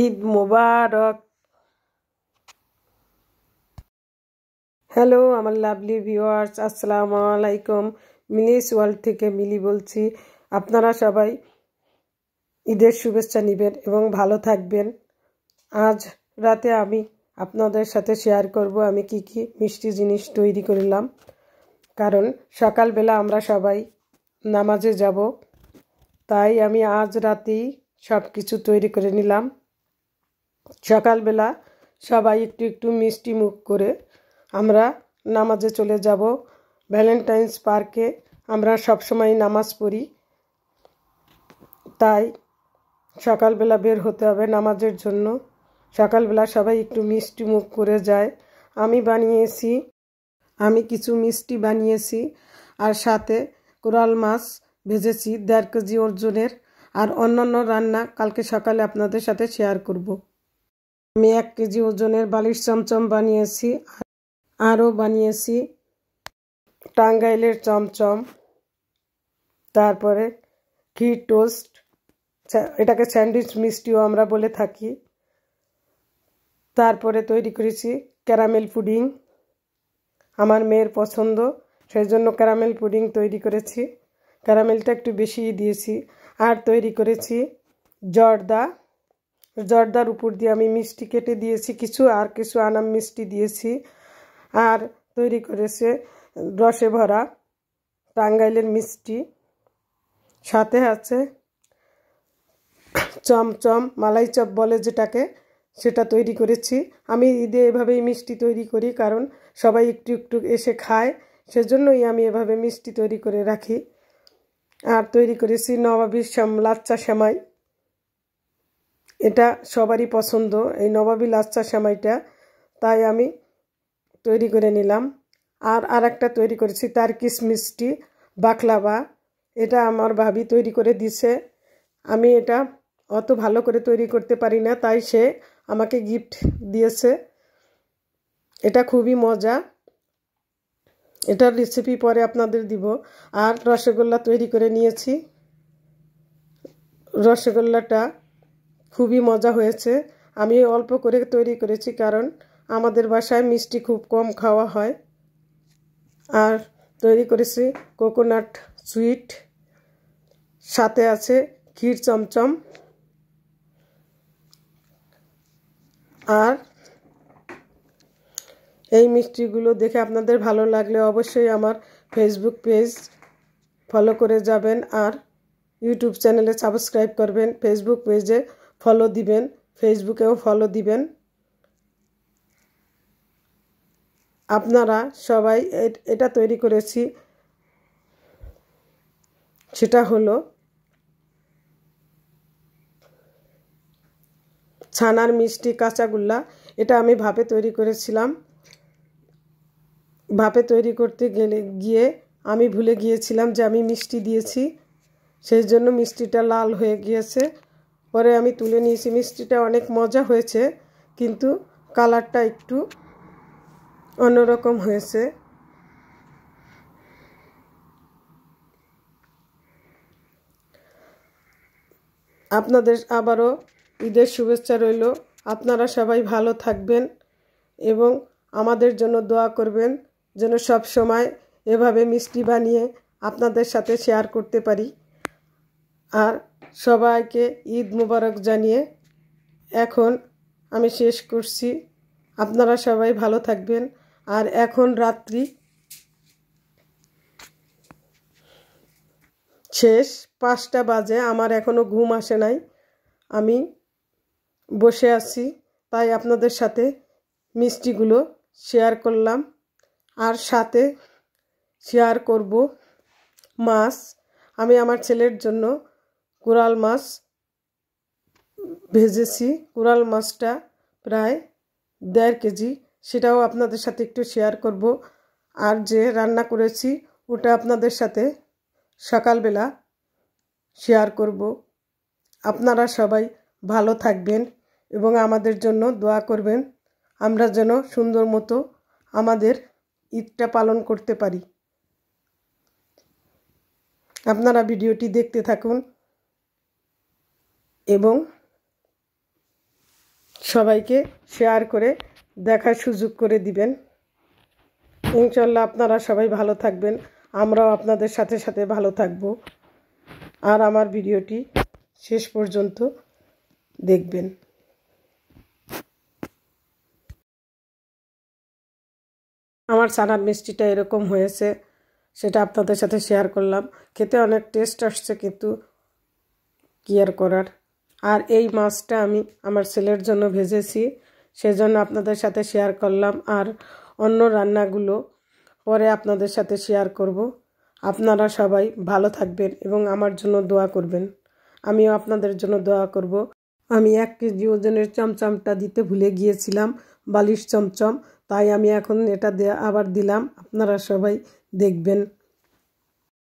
ঈদ মোবারক হ্যালো আমার lovely viewers আসসালামু আলাইকুম মিলিস ওয়ার্ল্ড থেকে মিলি বলছি আপনারা সবাই ঈদের শুভেচ্ছা নেবেন এবং ভালো থাকবেন আজ রাতে আমি আপনাদের সাথে শেয়ার করব আমি কি কি মিষ্টি জিনিস তৈরি করলাম কারণ সকালবেলা আমরা সবাই নামাজে যাব তাই আমি আজ রাতেই সব কিছু তৈরি করে নিলাম সকালবেলা সবাই একটু একটু মিষ্টি মুখ করে আমরা নামাজে চলে যাব ভ্যালেন্টাইন্স পার্কে আমরা সবসময় নামাজ পড়ি তাই সকালবেলা বের হতে হবে নামাজের জন্য সকালবেলা সবাই একটু মিষ্টি মুখ করে যায় আমি বানিয়েছি আমি কিছু মিষ্টি বানিয়েছি আর সাথে কোরাল মাছ ভেজেছি দেড় কেজি অর্জুনের আর অন্যান্য রান্না কালকে সকালে আপনাদের সাথে শেয়ার করব আমি এক কেজি ওজনের বালির চমচম বানিয়েছি আরও বানিয়েছি টাঙ্গাইলের চমচম তারপরে ঘি টোস্ট এটাকে স্যান্ডউইচ মিষ্টিও আমরা বলে থাকি তারপরে তৈরি করেছি ক্যারামেল পুডিং আমার মেয়ের পছন্দ সেই জন্য ক্যারামেল পুডিং তৈরি করেছি ক্যারামেলটা একটু বেশিই দিয়েছি আর তৈরি করেছি জর্দা জর্দার উপর দিয়ে আমি মিষ্টি কেটে দিয়েছি কিছু আর কিছু আনাম মিষ্টি দিয়েছি আর তৈরি করেছে রসে ভরা টাঙ্গাইলের মিষ্টি সাথে আছে চমচম মালাই চপ বলে যেটাকে সেটা তৈরি করেছি আমি ঈদে এভাবেই মিষ্টি তৈরি করি কারণ সবাই একটু একটু এসে খায় সেজন্যই আমি এভাবে মিষ্টি তৈরি করে রাখি আর তৈরি করেছি নবাবীর শ্যাম লাচ্চা শ্যামাই এটা সবারই পছন্দ এই নবাবী লাচ্চা সেমাইটা তাই আমি তৈরি করে নিলাম আর আর একটা তৈরি করেছি তার কিসমিসটি বাকলাবা এটা আমার ভাবি তৈরি করে দিছে আমি এটা অত ভালো করে তৈরি করতে পারি না তাই সে আমাকে গিফট দিয়েছে এটা খুবই মজা এটার রেসিপি পরে আপনাদের দিব আর রসগোল্লা তৈরি করে নিয়েছি রসগোল্লাটা খুবই মজা হয়েছে আমি অল্প করে তৈরি করেছি কারণ আমাদের বাসায় মিষ্টি খুব কম খাওয়া হয় আর তৈরি করেছি কোকোনাট সুইট সাথে আছে ক্ষীর চমচম আর এই মিষ্টিগুলো দেখে আপনাদের ভালো লাগলে অবশ্যই আমার ফেসবুক পেজ ফলো করে যাবেন আর ইউটিউব চ্যানেলে সাবস্ক্রাইব করবেন ফেসবুক পেজে ফলো দিবেন ফেসবুকেও ফলো দিবেন আপনারা সবাই এটা তৈরি করেছি সেটা হলো ছানার মিষ্টি কাঁচাগুল্লা এটা আমি ভাপে তৈরি করেছিলাম ভাপে তৈরি করতে গেলে গিয়ে আমি ভুলে গিয়েছিলাম যে আমি মিষ্টি দিয়েছি সেই জন্য মিষ্টিটা লাল হয়ে গিয়েছে পরে আমি তুলে নিয়েছি মিষ্টিটা অনেক মজা হয়েছে কিন্তু কালারটা একটু অন্যরকম হয়েছে আপনাদের আবারও ঈদের শুভেচ্ছা রইল আপনারা সবাই ভালো থাকবেন এবং আমাদের জন্য দোয়া করবেন যেন সব সময় এভাবে মিষ্টি বানিয়ে আপনাদের সাথে শেয়ার করতে পারি আর সবাইকে ঈদ মুবারক জানিয়ে এখন আমি শেষ করছি আপনারা সবাই ভালো থাকবেন আর এখন রাত্রি শেষ পাঁচটা বাজে আমার এখনও ঘুম আসে নাই আমি বসে আছি তাই আপনাদের সাথে মিষ্টিগুলো শেয়ার করলাম আর সাথে শেয়ার করব মাছ আমি আমার ছেলের জন্য কোরাল মাছ ভেজেছি কোরাল মাছটা প্রায় দেড় কেজি সেটাও আপনাদের সাথে একটু শেয়ার করব আর যে রান্না করেছি ওটা আপনাদের সাথে সকালবেলা শেয়ার করব আপনারা সবাই ভালো থাকবেন এবং আমাদের জন্য দোয়া করবেন আমরা যেন সুন্দর মতো আমাদের ঈদটা পালন করতে পারি আপনারা ভিডিওটি দেখতে থাকুন এবং সবাইকে শেয়ার করে দেখার সুযোগ করে দিবেন ইনশাল্লাহ আপনারা সবাই ভালো থাকবেন আমরাও আপনাদের সাথে সাথে ভালো থাকব আর আমার ভিডিওটি শেষ পর্যন্ত দেখবেন আমার সানার মিষ্টিটা এরকম হয়েছে সেটা আপনাদের সাথে শেয়ার করলাম খেতে অনেক টেস্ট আসছে কিন্তু কি আর করার আর এই মাছটা আমি আমার ছেলের জন্য ভেজেছি সেজন্য আপনাদের সাথে শেয়ার করলাম আর অন্য রান্নাগুলো পরে আপনাদের সাথে শেয়ার করব আপনারা সবাই ভালো থাকবেন এবং আমার জন্য দোয়া করবেন আমিও আপনাদের জন্য দোয়া করব আমি এক কেজি ওজনের চমচমটা দিতে ভুলে গিয়েছিলাম বালিশ চমচম তাই আমি এখন এটা আবার দিলাম আপনারা সবাই দেখবেন